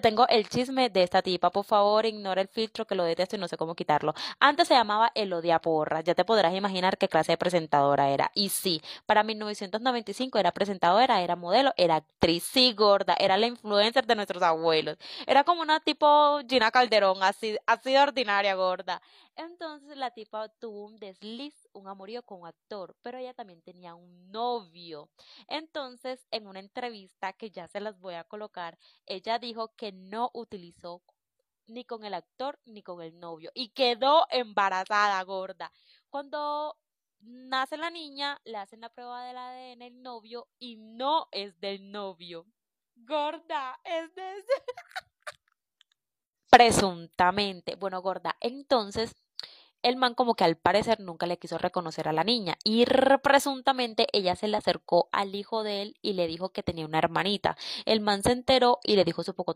tengo el chisme de esta tipa. Por favor, ignora el filtro que lo detesto y no sé cómo quitarlo. Antes se llamaba Elodia Porra, Ya te podrás imaginar qué clase de presentadora era. Y sí, para 1995 era presentadora, era modelo, era actriz, sí, gorda, era la influencer de nuestros abuelos. Era como una tipo Gina Calderón, así, así de ordinaria, gorda. Entonces la tipa tuvo un desliz, un amorío con un actor, pero ella también tenía un novio. Entonces, en una entrevista que ya se las voy a colocar, ella dijo que no utilizó ni con el actor ni con el novio y quedó embarazada gorda. Cuando nace la niña, le hacen la prueba del ADN el novio y no es del novio. Gorda, es de Presuntamente. Bueno, gorda, entonces el man como que al parecer nunca le quiso reconocer a la niña y presuntamente ella se le acercó al hijo de él y le dijo que tenía una hermanita. El man se enteró y le dijo su poco